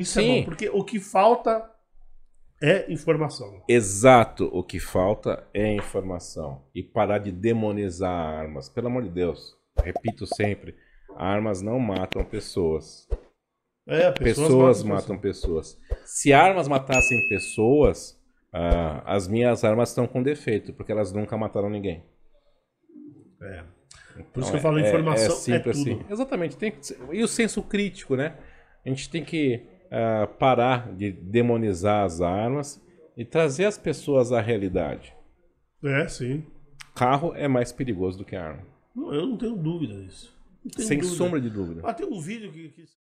Isso Sim. é bom, porque o que falta é informação. Exato, o que falta é informação. E parar de demonizar armas. Pelo amor de Deus, repito sempre: armas não matam pessoas. É, pessoas, pessoas matam, matam pessoas. pessoas. Se armas matassem pessoas, ah, as minhas armas estão com defeito, porque elas nunca mataram ninguém. É. Por isso então, que eu falo, é, é informação é, é, é tudo. Assim. Exatamente. Tem, e o senso crítico, né? A gente tem que uh, parar de demonizar as armas e trazer as pessoas à realidade. É, sim. Carro é mais perigoso do que arma. Não, eu não tenho dúvida disso. Sem dúvida. sombra de dúvida. Ah, tem um vídeo que... que...